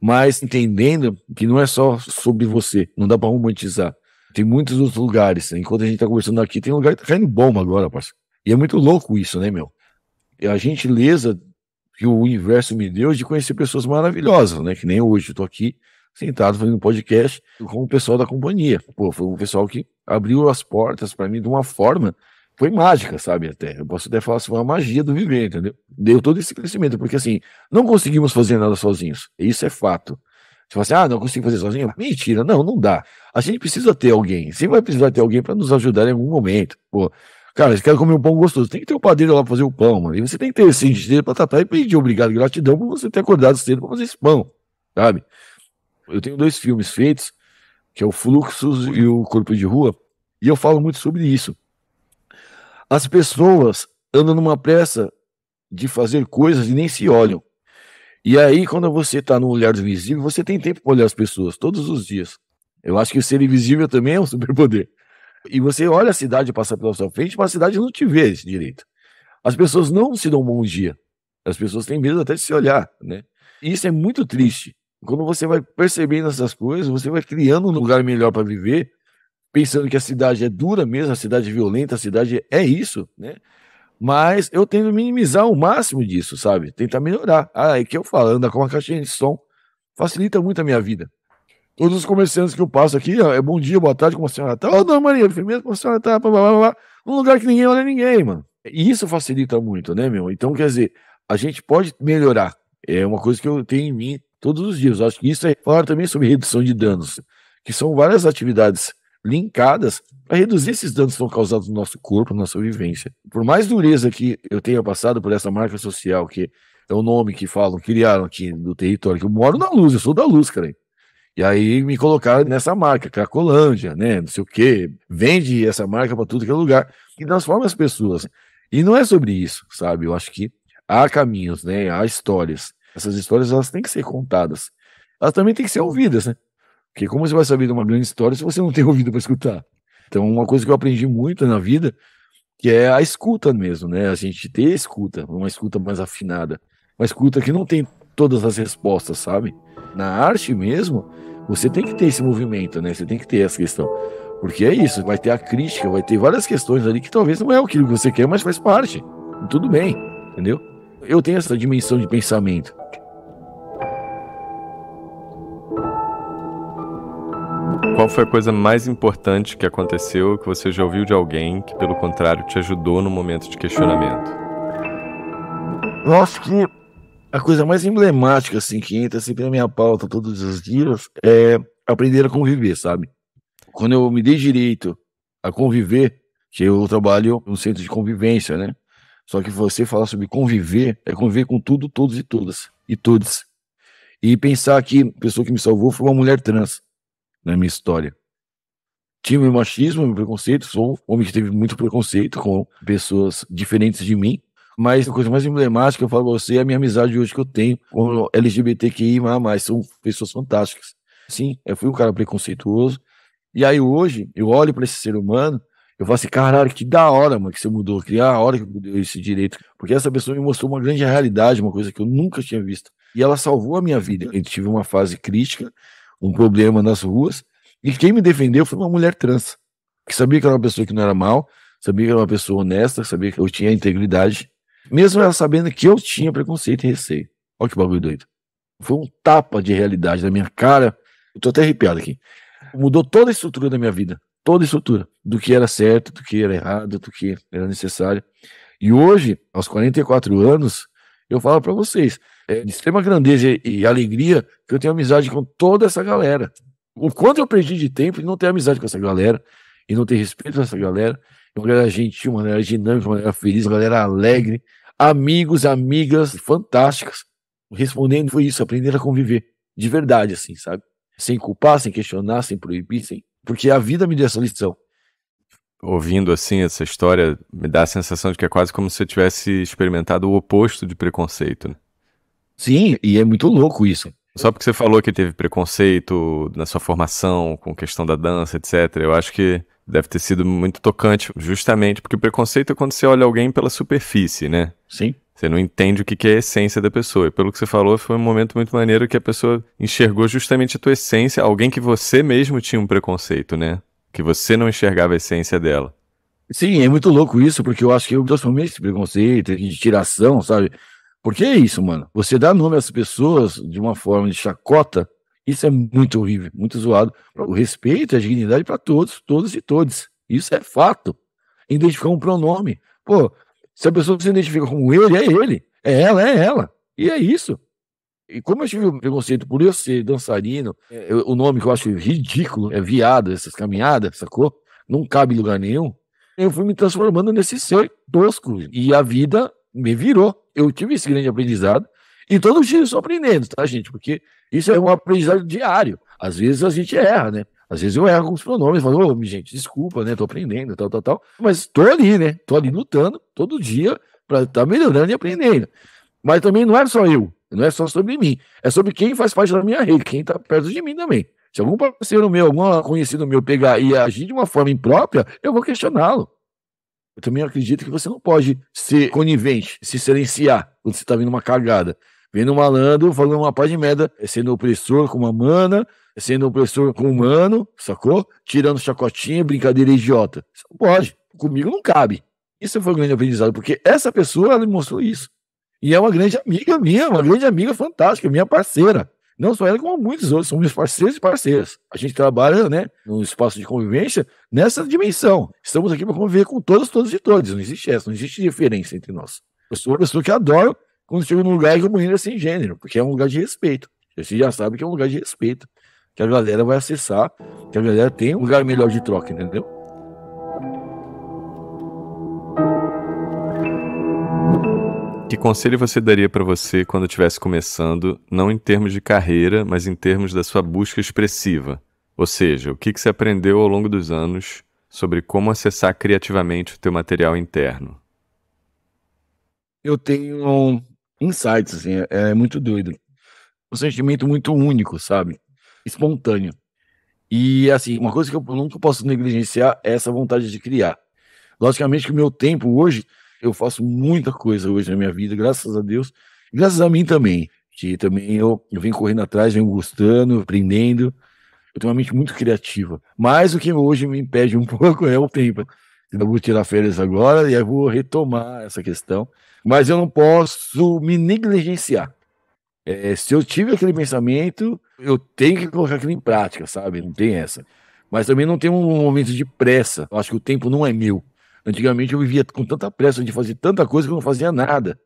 Mas entendendo que não é só sobre você, não dá para romantizar. Tem muitos outros lugares. Né? Enquanto a gente está conversando aqui, tem lugar que está caindo bomba agora, parceiro. E é muito louco isso, né, meu? É a gentileza que o universo me deu de conhecer pessoas maravilhosas, né? Que nem hoje estou aqui sentado fazendo podcast com o pessoal da companhia. Pô, foi um pessoal que abriu as portas para mim de uma forma foi mágica, sabe? Até eu posso até falar assim, foi uma magia do viver, entendeu? Deu todo esse crescimento, porque assim, não conseguimos fazer nada sozinhos, isso é fato. Você fala assim, ah, não consigo fazer sozinho? Mentira, não, não dá. A gente precisa ter alguém, sempre vai precisar ter alguém para nos ajudar em algum momento. Pô, cara, você quer comer um pão gostoso, tem que ter um padeiro lá pra fazer o pão, mano. E você tem que ter esse dinheiro pra tratar e pedir obrigado, gratidão por você ter acordado cedo pra fazer esse pão, sabe? Eu tenho dois filmes feitos, que é o Fluxos e o Corpo de Rua, e eu falo muito sobre isso. As pessoas andam numa pressa de fazer coisas e nem se olham. E aí, quando você está no olhar do visível, você tem tempo para olhar as pessoas todos os dias. Eu acho que ser invisível também é um superpoder. E você olha a cidade passar pela sua frente, mas a cidade não te vê direito. As pessoas não se dão um bom dia. As pessoas têm medo até de se olhar, né? E isso é muito triste. Quando você vai percebendo essas coisas, você vai criando um lugar melhor para viver pensando que a cidade é dura mesmo, a cidade é violenta, a cidade é isso, né? Mas eu tento minimizar o máximo disso, sabe? Tentar melhorar. Ah, é que eu falo, andar com uma caixinha de som facilita muito a minha vida. Todos os comerciantes que eu passo aqui, ó, é bom dia, boa tarde, como a senhora tá? Ô, oh, dona Maria, primeiro como a senhora tá? Blá, blá, blá, Um lugar que ninguém olha ninguém, mano. E isso facilita muito, né, meu? Então, quer dizer, a gente pode melhorar. É uma coisa que eu tenho em mim todos os dias. Eu acho que isso é falar também sobre redução de danos, que são várias atividades linkadas para reduzir esses danos que são causados no nosso corpo, na nossa vivência. Por mais dureza que eu tenha passado por essa marca social, que é o nome que falam, criaram aqui no território, que eu moro na luz, eu sou da luz, cara. E aí me colocaram nessa marca, Cracolândia, né? Não sei o quê. Vende essa marca para tudo que é lugar. E transforma as pessoas. E não é sobre isso, sabe? Eu acho que há caminhos, né? Há histórias. Essas histórias elas têm que ser contadas. Elas também têm que ser ouvidas, né? Porque como você vai saber de uma grande história se você não tem ouvido para escutar? Então, uma coisa que eu aprendi muito na vida, que é a escuta mesmo, né? A gente ter escuta, uma escuta mais afinada. Uma escuta que não tem todas as respostas, sabe? Na arte mesmo, você tem que ter esse movimento, né? Você tem que ter essa questão. Porque é isso, vai ter a crítica, vai ter várias questões ali que talvez não é aquilo que você quer, mas faz parte. Tudo bem, entendeu? Eu tenho essa dimensão de pensamento. Qual foi a coisa mais importante que aconteceu que você já ouviu de alguém que, pelo contrário, te ajudou no momento de questionamento? Nossa, que a coisa mais emblemática, assim, que entra sempre assim, na minha pauta todos os dias é aprender a conviver, sabe? Quando eu me dei direito a conviver, que eu trabalho no centro de convivência, né? Só que você falar sobre conviver é conviver com tudo, todos e todas. E todos. E pensar que a pessoa que me salvou foi uma mulher trans na minha história. Tive meu machismo, meu preconceito, sou um homem que teve muito preconceito com pessoas diferentes de mim, mas a coisa mais emblemática, eu falo pra você, é a minha amizade hoje que eu tenho com LGBTQI, mas são pessoas fantásticas. Sim, eu fui um cara preconceituoso, e aí hoje eu olho para esse ser humano, eu falo assim, caralho, que da hora, mano, que você mudou, que da hora que deu esse direito, porque essa pessoa me mostrou uma grande realidade, uma coisa que eu nunca tinha visto, e ela salvou a minha vida. Eu tive uma fase crítica, um problema nas ruas. E quem me defendeu foi uma mulher trans, que sabia que era uma pessoa que não era mal, sabia que era uma pessoa honesta, sabia que eu tinha integridade, mesmo ela sabendo que eu tinha preconceito e receio. Olha que bagulho doido. Foi um tapa de realidade na minha cara. Eu tô até arrepiado aqui. Mudou toda a estrutura da minha vida, toda a estrutura, do que era certo, do que era errado, do que era necessário. E hoje, aos 44 anos, eu falo para vocês, é de extrema grandeza e alegria que eu tenho amizade com toda essa galera. O quanto eu perdi de tempo e não ter amizade com essa galera, e não ter respeito com essa galera. Uma galera gentil, uma galera dinâmica, uma galera feliz, uma galera alegre. Amigos, amigas fantásticas. Respondendo foi isso, aprender a conviver. De verdade, assim, sabe? Sem culpar, sem questionar, sem proibir, sem... porque a vida me deu essa lição ouvindo assim essa história, me dá a sensação de que é quase como se eu tivesse experimentado o oposto de preconceito, né? Sim, e é muito louco isso. Só porque você falou que teve preconceito na sua formação, com questão da dança, etc. Eu acho que deve ter sido muito tocante, justamente porque o preconceito é quando você olha alguém pela superfície, né? Sim. Você não entende o que é a essência da pessoa. E pelo que você falou, foi um momento muito maneiro que a pessoa enxergou justamente a tua essência, alguém que você mesmo tinha um preconceito, né? que você não enxergava a essência dela. Sim, é muito louco isso, porque eu acho que eu transformei esse preconceito de tiração, sabe? Porque é isso, mano. Você dá nome às pessoas de uma forma de chacota, isso é muito horrível, muito zoado. O respeito e a dignidade para todos, todas e todos. Isso é fato. Identificar um pronome. Pô, se a pessoa se identifica como ele, é ele. É ela, é ela. E é isso. E como eu tive um preconceito por eu ser dançarino, é, eu, o nome que eu acho ridículo é viado, essas caminhadas, sacou? Não cabe em lugar nenhum. Eu fui me transformando nesse ser tosco. E a vida me virou. Eu tive esse grande aprendizado. E todos os dias estou aprendendo, tá, gente? Porque isso é um aprendizado diário. Às vezes a gente erra, né? Às vezes eu erro alguns pronomes, falo, ô, gente, desculpa, né? Tô aprendendo, tal, tal, tal. Mas tô ali, né? Tô ali lutando todo dia para estar tá melhorando e aprendendo. Mas também não é só eu. Não é só sobre mim. É sobre quem faz parte da minha rede, quem está perto de mim também. Se algum parceiro meu, algum conhecido meu pegar e agir de uma forma imprópria, eu vou questioná-lo. Eu também acredito que você não pode ser conivente, se silenciar quando você está vendo uma cagada. Vendo um malandro falando uma paz de merda, é sendo opressor com uma mana, é sendo opressor com um mano, sacou? Tirando chacotinha, brincadeira idiota. Você não pode. Comigo não cabe. Isso foi um grande aprendizado, porque essa pessoa, ela me mostrou isso. E é uma grande amiga minha, uma grande amiga fantástica, minha parceira. Não só ela, como muitos outros, são meus parceiros e parceiras. A gente trabalha né, no espaço de convivência nessa dimensão. Estamos aqui para conviver com todas, todos e todos. Não existe essa, não existe diferença entre nós. Eu sou uma pessoa que adoro quando chego num lugar que eu mulher sem gênero, porque é um lugar de respeito. Você já sabe que é um lugar de respeito, que a galera vai acessar, que a galera tem um lugar melhor de troca, entendeu? Que conselho você daria para você quando estivesse começando, não em termos de carreira, mas em termos da sua busca expressiva? Ou seja, o que, que você aprendeu ao longo dos anos sobre como acessar criativamente o teu material interno? Eu tenho insights, assim, é, é muito doido. Um sentimento muito único, sabe? Espontâneo. E, assim, uma coisa que eu nunca posso negligenciar é essa vontade de criar. Logicamente que o meu tempo hoje eu faço muita coisa hoje na minha vida, graças a Deus, graças a mim também, que também eu, eu venho correndo atrás, venho gostando, aprendendo. Eu tenho uma mente muito criativa. Mas o que hoje me impede um pouco é o tempo. Eu vou tirar férias agora e aí vou retomar essa questão. Mas eu não posso me negligenciar. É, se eu tive aquele pensamento, eu tenho que colocar aquilo em prática, sabe? Não tem essa. Mas também não tem um momento de pressa. Eu acho que o tempo não é meu. Antigamente eu vivia com tanta pressa de fazer tanta coisa que eu não fazia nada.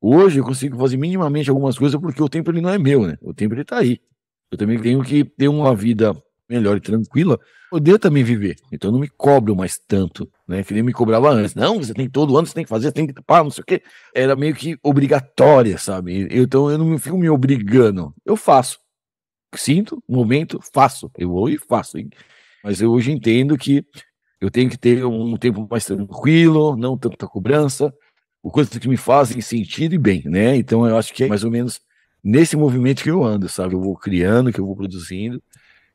Hoje eu consigo fazer minimamente algumas coisas porque o tempo ele não é meu, né? O tempo ele tá aí. Eu também tenho que ter uma vida melhor e tranquila, poder também viver. Então eu não me cobro mais tanto, né? Que nem me cobrava antes. Não, você tem todo ano, você tem que fazer, tem que pá, não sei o quê. Era meio que obrigatória, sabe? então eu não fico me obrigando. Eu faço. Sinto, momento, faço. Eu vou e faço. Mas eu hoje entendo que eu tenho que ter um tempo mais tranquilo, não tanta cobrança, coisas que me fazem sentido e bem, né? Então eu acho que é mais ou menos nesse movimento que eu ando, sabe? Eu vou criando, que eu vou produzindo.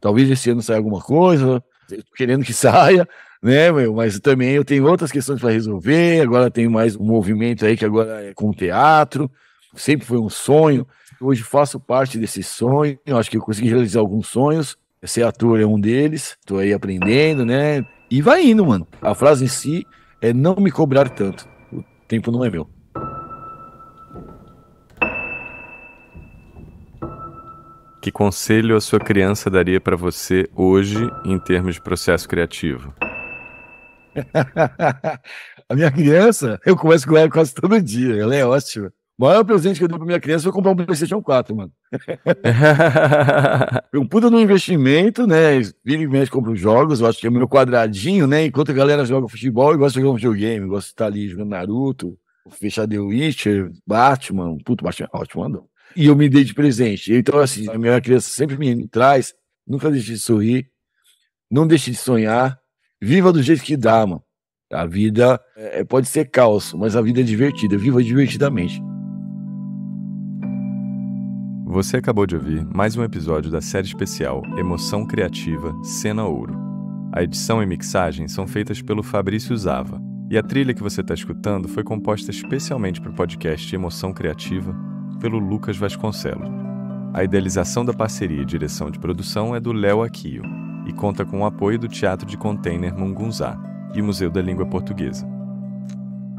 Talvez esse ano saia alguma coisa, querendo que saia, né, meu? Mas também eu tenho outras questões para resolver. Agora tenho mais um movimento aí que agora é com teatro. Sempre foi um sonho. Hoje faço parte desse sonho. Eu acho que eu consegui realizar alguns sonhos. Ser ator é um deles. Estou aí aprendendo, né? E vai indo, mano. A frase em si é não me cobrar tanto. O tempo não é meu. Que conselho a sua criança daria para você hoje em termos de processo criativo? a minha criança, eu começo com ela quase todo dia, ela é ótima. O maior presente que eu dei para minha criança foi comprar um PlayStation 4, mano. um puta no investimento, né? Vira e mexe, compro jogos, eu acho que é o meu quadradinho, né? Enquanto a galera joga futebol, eu gosto de jogar um videogame, eu gosto de estar ali jogando Naruto, fechar The Witcher, Batman, puto, Batman, é ótimo, andou. E eu me dei de presente. Então, assim, a minha criança sempre me traz, nunca deixe de sorrir, não deixe de sonhar, viva do jeito que dá, mano. A vida é, pode ser caos, mas a vida é divertida, viva divertidamente. Você acabou de ouvir mais um episódio da série especial Emoção Criativa Cena Ouro. A edição e mixagem são feitas pelo Fabrício Zava, e a trilha que você está escutando foi composta especialmente para o podcast Emoção Criativa pelo Lucas Vasconcelos. A idealização da parceria e direção de produção é do Léo Aquio e conta com o apoio do Teatro de Container Mungunzá e Museu da Língua Portuguesa.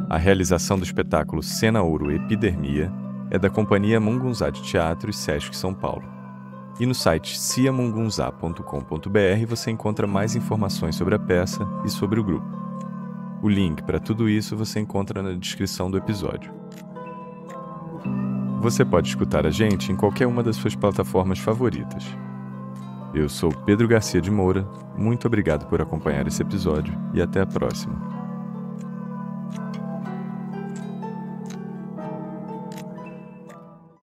A realização do espetáculo Cena Ouro Epidermia é da Companhia Mungunzá de Teatro e Sesc São Paulo. E no site ciamungunzá.com.br você encontra mais informações sobre a peça e sobre o grupo. O link para tudo isso você encontra na descrição do episódio. Você pode escutar a gente em qualquer uma das suas plataformas favoritas. Eu sou Pedro Garcia de Moura, muito obrigado por acompanhar esse episódio e até a próxima.